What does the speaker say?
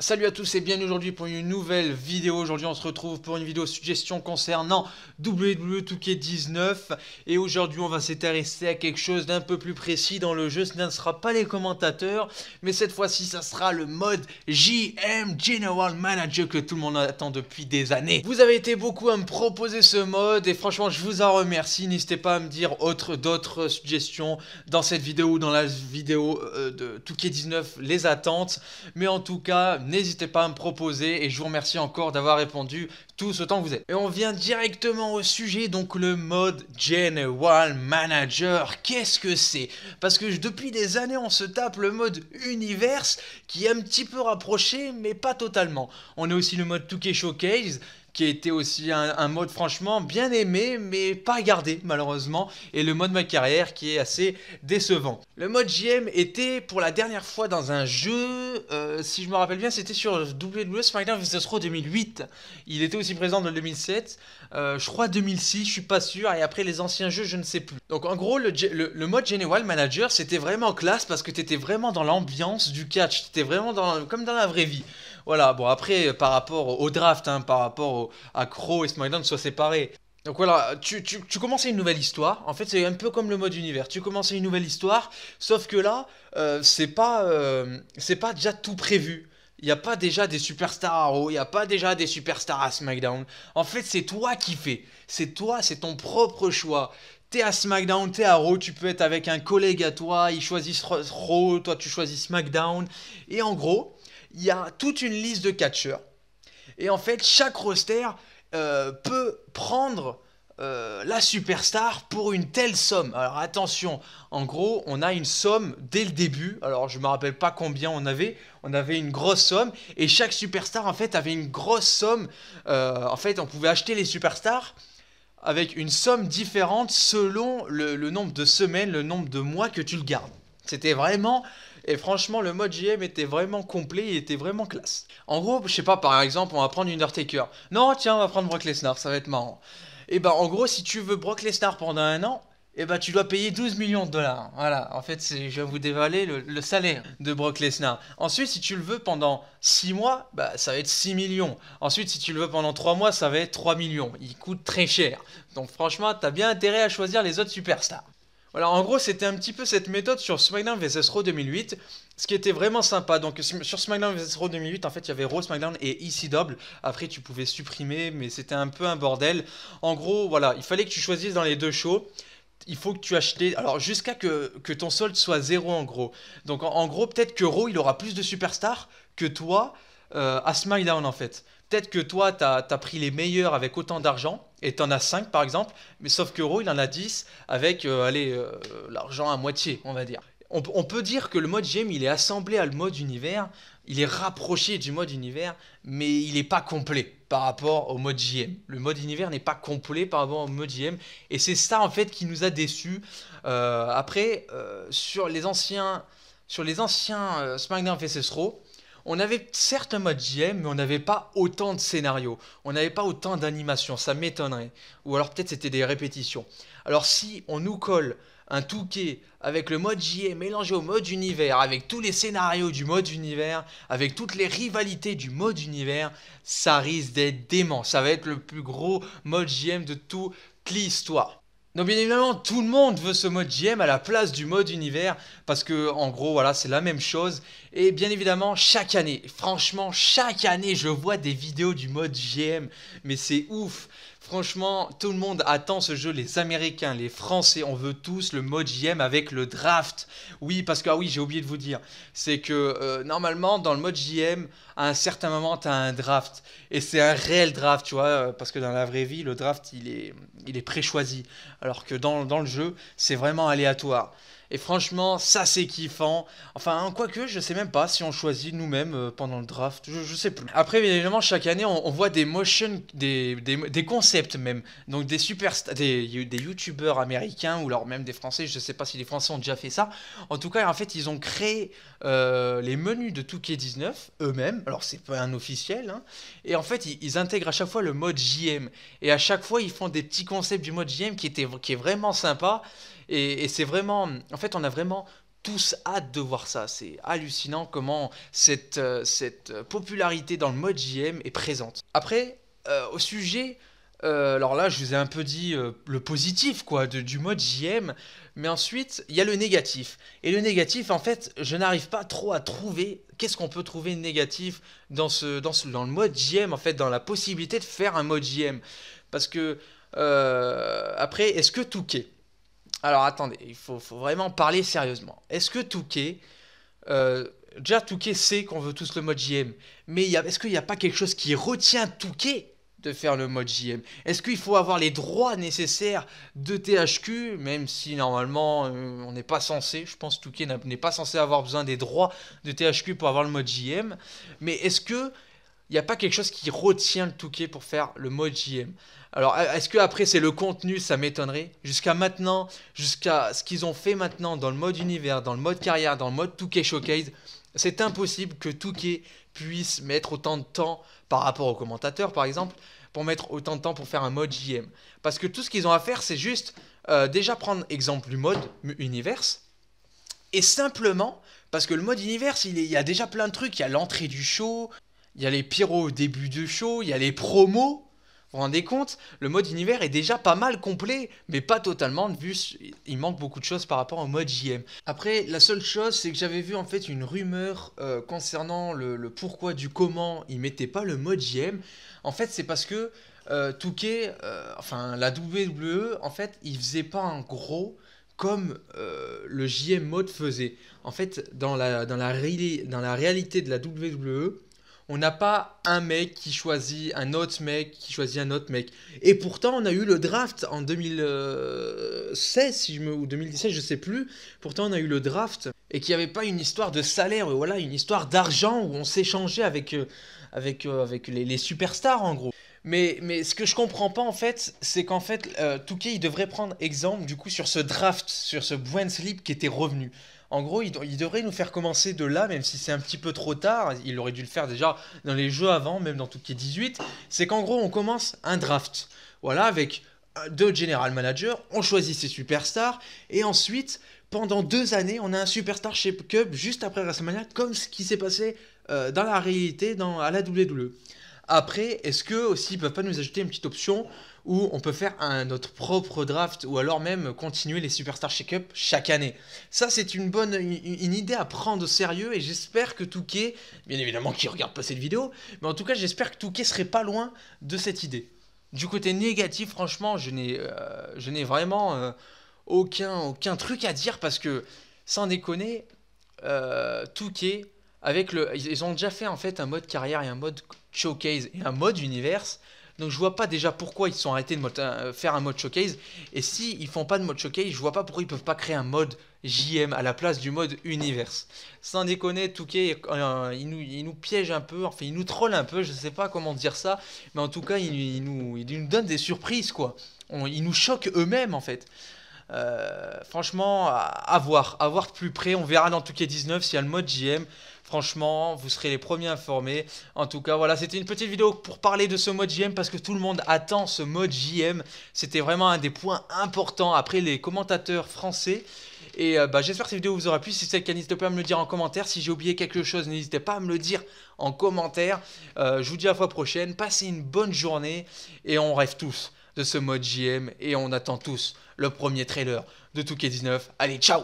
Salut à tous et bienvenue aujourd'hui pour une nouvelle vidéo. Aujourd'hui on se retrouve pour une vidéo suggestion concernant WWE 2K19 et aujourd'hui on va s'intéresser à quelque chose d'un peu plus précis dans le jeu. Ce ne sera pas les commentateurs mais cette fois-ci ça sera le mode JM General Manager que tout le monde attend depuis des années. Vous avez été beaucoup à me proposer ce mode et franchement je vous en remercie. N'hésitez pas à me dire d'autres suggestions dans cette vidéo ou dans la vidéo euh, de 2K19 les attentes mais en tout cas n'hésitez pas à me proposer et je vous remercie encore d'avoir répondu tout ce temps que vous êtes. Et on vient directement au sujet, donc le mode General Manager. Qu'est-ce que c'est Parce que depuis des années, on se tape le mode Universe qui est un petit peu rapproché, mais pas totalement. On a aussi le mode 2 Showcase qui était aussi un, mode franchement bien aimé, mais pas gardé malheureusement, et le mode ma carrière qui est assez décevant. Le mode JM était pour la dernière fois dans un jeu, euh, si je me rappelle bien, c'était sur WWE SmackDown vs 2008. Il était aussi présent dans le 2007, euh, je crois 2006, je suis pas sûr, et après les anciens jeux, je ne sais plus. Donc en gros, le, mode General Manager, c'était vraiment classe parce que tu étais vraiment dans l'ambiance du catch, t'étais vraiment comme dans la vraie vie. Voilà, bon, après, par rapport au draft, hein, par rapport à Crow et SmackDown soient séparés. Donc voilà, tu, tu, tu une nouvelle histoire. En fait, c'est un peu comme le mode univers. Tu commences une nouvelle histoire, sauf que là, euh, c'est pas, euh, c'est pas déjà tout prévu. Il n'y a pas déjà des superstars à Raw, il n'y a pas déjà des superstars à SmackDown. En fait, c'est toi qui fais. C'est toi, c'est ton propre choix. T'es à SmackDown, t'es à Raw, tu peux être avec un collègue à toi, Il choisit Raw, toi tu choisis SmackDown. Et en gros, il y a toute une liste de catcheurs. Et en fait, chaque roster euh, peut prendre euh, la superstar pour une telle somme. Alors attention, en gros, on a une somme dès le début. Alors je me rappelle pas combien on avait. On avait une grosse somme et chaque superstar en fait avait une grosse somme. Euh, en fait, on pouvait acheter les superstars avec une somme différente selon le nombre de semaines, le nombre de mois que tu le gardes. C'était vraiment et franchement, le mode GM était vraiment complet, il était vraiment classe. En gros, je sais pas, par exemple, on va prendre Undertaker. Non, tiens, on va prendre Brock Lesnar, ça va être marrant. Et eh bah, ben, en gros, si tu veux Brock Lesnar pendant un an, et eh ben, tu dois payer 12 millions de dollars. Voilà, en fait, je vais vous dévaler le, le, salaire de Brock Lesnar. Ensuite, si tu le veux pendant 6 mois, bah, ça va être 6 millions. Ensuite, si tu le veux pendant 3 mois, ça va être 3 millions. Il coûte très cher. Donc franchement, t'as bien intérêt à choisir les autres superstars. Alors en gros, c'était un petit peu cette méthode sur SmackDown vs Raw 2008, ce qui était vraiment sympa. Donc sur SmackDown vs Raw 2008, en fait, il y avait Raw, SmackDown et EC Double. Après, tu pouvais supprimer, mais c'était un peu un bordel. En gros, voilà, il fallait que tu choisisses dans les deux shows il faut que tu achetais. Alors, jusqu'à que, que, ton solde soit zéro, en gros. Donc, en, gros, peut-être que Raw, il aura plus de superstars que toi euh, à SmackDown, en fait. Peut-être que toi, tu as, pris les meilleurs avec autant d'argent, et tu en as 5 par exemple, mais sauf qu'Euro, il en a 10 avec euh, allez, euh, l'argent à moitié, on va dire. On, peut dire que le mode GM, il est assemblé à le mode univers, il est rapproché du mode univers, mais il n'est pas complet par rapport au mode GM. Le mode univers n'est pas complet par rapport au mode GM, et c'est ça en fait qui nous a déçus. Euh, après, sur les anciens, sur les anciens SmackDown vs Raw, on avait certes un mode JM, mais on n'avait pas autant de scénarios, on n'avait pas autant d'animations, ça m'étonnerait. Ou alors peut-être c'était des répétitions. Alors si on nous colle un touquet avec le mode JM mélangé au mode univers, avec tous les scénarios du mode univers, avec toutes les rivalités du mode univers, ça risque d'être dément. Ça va être le plus gros mode JM de toute l'histoire. Donc bien évidemment, tout le monde veut ce mode GM à la place du mode univers parce que en gros, voilà, c'est la même chose. Et bien évidemment, chaque année, franchement, chaque année, je vois des vidéos du mode GM, mais c'est ouf Franchement, tout le monde attend ce jeu, les Américains, les Français, on veut tous le mode JM avec le draft. Oui, parce que, ah oui, j'ai oublié de vous dire, c'est que euh, normalement, dans le mode JM, à un certain moment, tu as un draft. Et c'est un réel draft, tu vois, euh, parce que dans la vraie vie, le draft, il est, il est pré-choisi. Alors que dans le jeu, c'est vraiment aléatoire. Et franchement, ça c'est kiffant. Enfin, hein, quoique, je sais même pas si on choisit nous-mêmes euh, pendant le draft. Je, sais plus. Après, évidemment, chaque année, on, voit des motion, des, concepts même. Donc des super des, des youtubeurs américains ou alors même des français. Je sais pas si les français ont déjà fait ça. En tout cas, en fait, ils ont créé euh, les menus de touquet 19 eux-mêmes. Alors, c'est pas un officiel. Hein. Et en fait, ils, intègrent à chaque fois le mode JM. Et à chaque fois, ils font des petits concepts du mode JM qui, était, qui est vraiment sympa. Et, c'est vraiment, en fait, on a vraiment tous hâte de voir ça. C'est hallucinant comment cette, euh, cette popularité dans le mode JM est présente. Après, euh, au sujet, euh, alors là, je vous ai un peu dit le positif quoi du mode JM, mais ensuite il y a le négatif. Et le négatif, en fait, je n'arrive pas trop à trouver qu'est-ce qu'on peut trouver négatif dans ce, dans dans le mode JM en fait, dans la possibilité de faire un mode JM, parce que après, est-ce que tout qu'est alors attendez, il faut, vraiment parler sérieusement. Est-ce que Touquet. Euh, déjà, Touquet sait qu'on veut tous le mode JM. Mais est-ce qu'il n'y a pas quelque chose qui retient Touquet de faire le mode JM Est-ce qu'il faut avoir les droits nécessaires de THQ, même si normalement euh, on n'est pas censé, je pense que Touquet n'est pas censé avoir besoin des droits de THQ pour avoir le mode JM, mais est-ce que il n'y a pas quelque chose qui retient le Touquet pour faire le mode JM alors, e-, est-ce que après c'est le contenu Ça m'étonnerait. Jusqu'à maintenant, jusqu'à ce qu'ils ont fait maintenant dans le mode univers, dans le mode carrière, dans le mode tout Showcase, c'est impossible que 2 puisse mettre autant de temps par rapport aux commentateurs, par exemple, pour mettre autant de temps pour faire un mode JM. Parce que tout ce qu'ils ont à faire, c'est juste euh, déjà prendre exemple du mode univers et simplement. Parce que le mode univers, il, il y a déjà plein de trucs. Il y a l'entrée du show, il y a les pyros au début du show, il y a les promos, vous vous rendez compte Le mode univers est déjà pas mal complet, mais pas totalement, vu il manque beaucoup de choses par rapport au mode JM. Après, la seule chose, c'est que j'avais vu en fait une rumeur euh, concernant le, pourquoi du comment ils mettaient pas le mode JM. En fait, c'est parce que euh, euh enfin la WWE, en fait, il faisait pas un gros comme euh, le JM mode faisait. En fait, dans la, dans, la, dans la réalité de la WWE, on n'a pas un mec qui choisit un autre mec qui choisit un autre mec. Et pourtant, on a eu le draft en 2016 ou 2017, je sais plus. Pourtant, on a eu le draft et qu'il n'y avait pas une histoire de salaire, voilà, une histoire d'argent où on s'échangeait avec, euh, avec, euh, avec les, superstars en gros. Mais, mais, ce que je comprends pas en fait, c'est qu'en fait, euh, il devrait prendre exemple du coup sur ce draft, sur ce Buen sleep qui était revenu. En gros, il, devrait nous faire commencer de là, même si c'est un petit peu trop tard. Il aurait dû le faire déjà dans les jeux avant, même dans tout qui est 18. C'est qu'en gros, on commence un draft. Voilà, avec euh, deux general managers, on choisit ses superstars, et ensuite, pendant deux années, on a un superstar chez Cup juste après WrestleMania, comme ce qui s'est passé euh, dans la réalité dans, à la WWE. Après, est-ce que aussi peuvent pas nous ajouter une petite option où on peut faire un, notre propre draft ou alors même continuer les Superstar Shake-Up chaque année. Ça, c'est une bonne une, idée à prendre au sérieux et j'espère que Touquet, bien évidemment qui regarde pas cette vidéo, mais en tout cas, j'espère que Touquet serait pas loin de cette idée. Du côté négatif, franchement, je n'ai euh, vraiment euh, aucun aucun truc à dire parce que sans déconner, euh, Touquet avec le, ils ont déjà fait en fait un mode carrière et un mode showcase et un mode univers. Donc je vois pas déjà pourquoi ils sont arrêtés de euh, faire un mode showcase. Et si ils font pas de mode showcase, je vois pas pourquoi ils peuvent pas créer un mode JM à la place du mode univers. Sans déconner, Touquet, euh, ils il, nous, piège un peu, enfin il nous trollent un peu, je sais pas comment dire ça, mais en tout cas il, nous, il nous donne des surprises quoi. ils nous choquent eux-mêmes en fait. Euh, franchement, à, voir, à voir de plus près. On verra dans tout cas 19 s'il y a le mode JM. Franchement, vous serez les premiers informés. En tout cas, voilà, c'était une petite vidéo pour parler de ce mode JM parce que tout le monde attend ce mode JM. C'était vraiment un des points importants après les commentateurs français. Et euh, bah, j'espère que cette vidéo vous aura plu. Si c'est le cas, n'hésitez pas à me le dire en commentaire. Si j'ai oublié quelque chose, n'hésitez pas à me le dire en commentaire. Euh, je vous dis à la fois prochaine. Passez une bonne journée et on rêve tous de ce mode JM et on attend tous le premier trailer de Touquet 19. Allez, ciao